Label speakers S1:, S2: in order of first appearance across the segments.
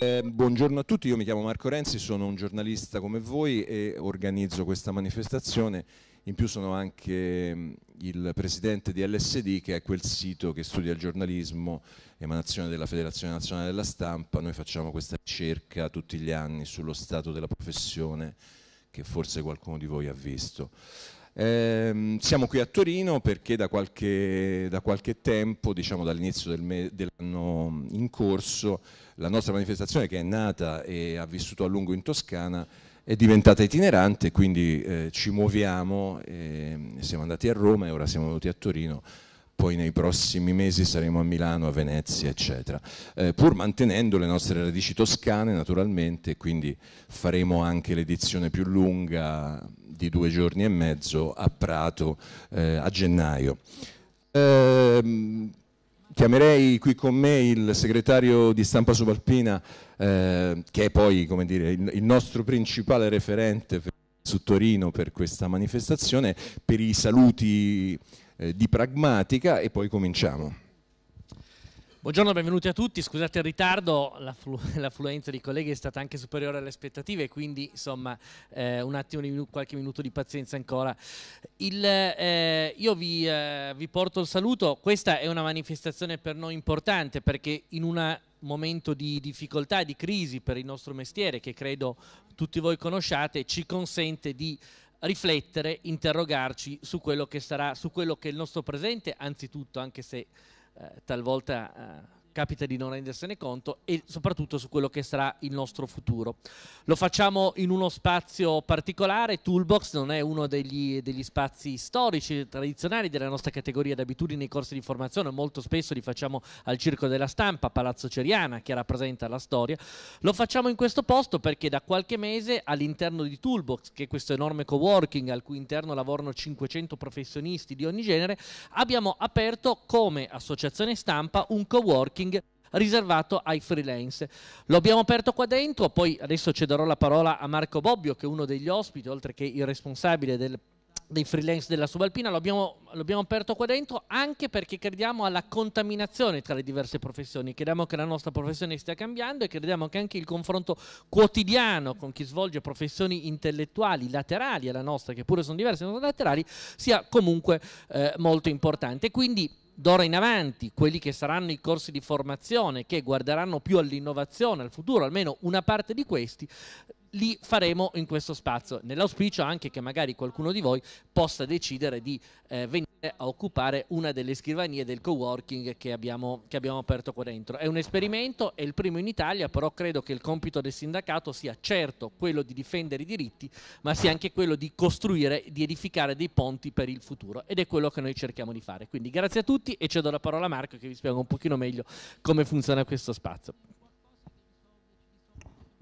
S1: Eh, buongiorno a tutti, io mi chiamo Marco Renzi, sono un giornalista come voi e organizzo questa manifestazione. In più sono anche mm, il presidente di LSD, che è quel sito che studia il giornalismo, emanazione della Federazione Nazionale della Stampa. Noi facciamo questa ricerca tutti gli anni sullo stato della professione che forse qualcuno di voi ha visto. Eh, siamo qui a Torino perché da qualche, da qualche tempo, diciamo dall'inizio del dell'anno in corso, la nostra manifestazione che è nata e ha vissuto a lungo in Toscana è diventata itinerante, quindi eh, ci muoviamo, eh, siamo andati a Roma e ora siamo venuti a Torino poi nei prossimi mesi saremo a Milano, a Venezia, eccetera, eh, pur mantenendo le nostre radici toscane naturalmente, quindi faremo anche l'edizione più lunga di due giorni e mezzo a Prato eh, a gennaio. Eh, chiamerei qui con me il segretario di stampa subalpina, eh, che è poi dire, il, il, nostro principale referente per, su Torino per questa manifestazione, per i saluti eh, di pragmatica e poi cominciamo.
S2: Buongiorno, benvenuti a tutti. Scusate il ritardo, l'affluenza dei colleghi è stata anche superiore alle aspettative, quindi insomma eh, un attimo, qualche minuto di pazienza ancora. Il, eh, io vi, eh, vi porto il saluto. Questa è una manifestazione per noi importante perché in un momento di difficoltà, di crisi per il nostro mestiere, che credo tutti voi conosciate, ci consente di riflettere, interrogarci su quello che sarà, su quello che è il nostro presente, anzitutto, anche se eh, talvolta eh, capita di non rendersene conto e soprattutto su quello che sarà il nostro futuro. Lo facciamo in uno spazio particolare, Toolbox non è uno degli, degli spazi storici tradizionali della nostra categoria d'abitudine nei corsi di formazione, molto spesso li facciamo al Circo della Stampa, Palazzo Ceriana che rappresenta la storia, lo facciamo in questo posto perché da qualche mese all'interno di Toolbox, che è questo enorme coworking al cui interno lavorano 500 professionisti di ogni genere, abbiamo aperto come associazione stampa un coworking coworking riservato ai freelance. Lo abbiamo aperto qua dentro, poi adesso cederò la parola a Marco Bobbio, che è uno degli ospiti, oltre che il responsabile del dei freelance della subalpina, lo abbiamo, aperto qua dentro anche perché crediamo alla contaminazione tra le diverse professioni, crediamo che la nostra professione stia cambiando e crediamo che anche il confronto quotidiano con chi svolge professioni intellettuali laterali alla nostra, che pure sono diverse, sono laterali, sia comunque eh, molto importante. Quindi d'ora in avanti, quelli che saranno i corsi di formazione, che guarderanno più all'innovazione, al futuro, almeno una parte di questi, li faremo in questo spazio, nell'auspicio anche che magari qualcuno di voi possa decidere di eh, venire a occupare una delle scrivanie del coworking che abbiamo, che abbiamo aperto qua dentro. È un esperimento, è il primo in Italia, però credo che il compito del sindacato sia certo quello di difendere i diritti, ma sia anche quello di costruire, di edificare dei ponti per il futuro ed è quello che noi cerchiamo di fare. Quindi grazie a tutti e cedo la parola a Marco che vi spiega un pochino meglio come funziona questo spazio.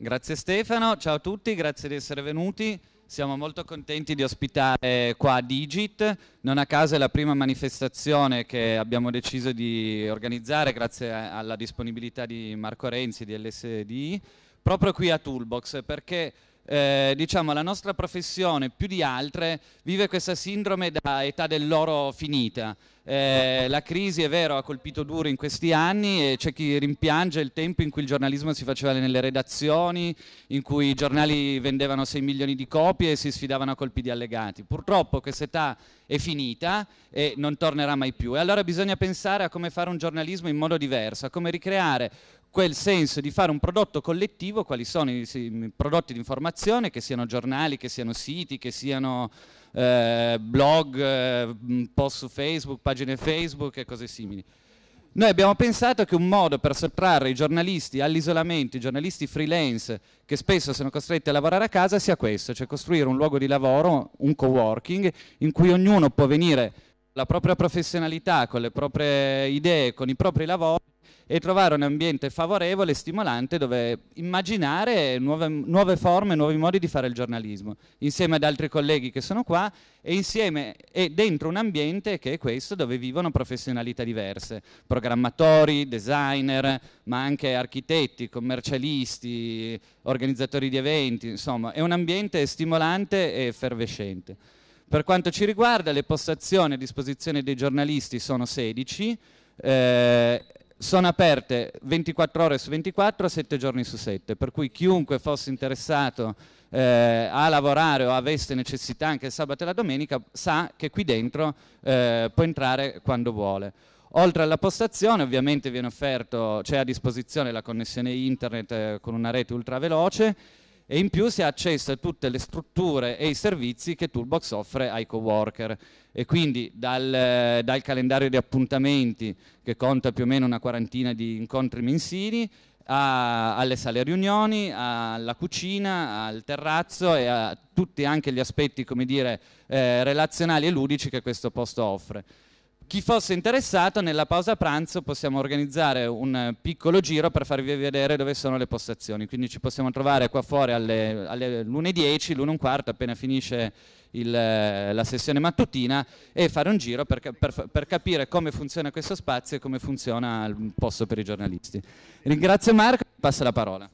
S2: Grazie Stefano,
S3: ciao a tutti, grazie di essere venuti. Siamo molto contenti di ospitare qua a Digit, non a caso è la prima manifestazione che abbiamo deciso di organizzare grazie alla disponibilità di Marco Renzi di LSDI, proprio qui a Toolbox, perché eh, diciamo, la nostra professione più di altre vive questa sindrome da età dell'oro finita, eh, la crisi è vero, ha colpito duro in questi anni e c'è chi rimpiange il tempo in cui il giornalismo si faceva nelle redazioni, in cui i giornali vendevano 6 milioni di copie e si sfidavano a colpi di allegati. Purtroppo questa età è finita e non tornerà mai più. E allora bisogna pensare a come fare un giornalismo in modo diverso, a come ricreare quel senso di fare un prodotto collettivo, quali sono i, prodotti di informazione, che siano giornali, che siano siti, che siano eh, blog, eh, post su Facebook, pagine Facebook e cose simili. Noi abbiamo pensato che un modo per sottrarre i giornalisti all'isolamento, i giornalisti freelance che spesso sono costretti a lavorare a casa sia questo, cioè costruire un luogo di lavoro, un co-working, in cui ognuno può venire la propria professionalità, con le proprie idee, con i propri lavori e trovare un ambiente favorevole e stimolante dove immaginare nuove, nuove forme, nuovi modi di fare il giornalismo, insieme ad altri colleghi che sono qua e insieme e dentro un ambiente che è questo dove vivono professionalità diverse, programmatori, designer, ma anche architetti, commercialisti, organizzatori di eventi, insomma è un ambiente stimolante e effervescente. Per quanto ci riguarda le postazioni a disposizione dei giornalisti sono 16, eh, sono aperte 24 ore su 24, 7 giorni su 7, per cui chiunque fosse interessato eh, a lavorare o avesse necessità anche il sabato e la domenica sa che qui dentro eh, può entrare quando vuole. Oltre alla postazione ovviamente viene offerto, c'è a disposizione la connessione internet eh, con una rete ultraveloce, e in più si ha accesso a tutte le strutture e i servizi che Toolbox offre ai coworker e quindi dal, dal, calendario di appuntamenti che conta più o meno una quarantina di incontri mensili a, alle sale riunioni, alla cucina, al terrazzo e a tutti anche gli aspetti come dire, eh, relazionali e ludici che questo posto offre. Chi fosse interessato, nella pausa pranzo possiamo organizzare un piccolo giro per farvi vedere dove sono le postazioni. Quindi ci possiamo trovare qua fuori alle, alle 1.10, l'1.15, appena finisce il, la sessione mattutina, e fare un giro per, per, per, capire come funziona questo spazio e come funziona il posto per i giornalisti. Ringrazio Marco, passa la parola.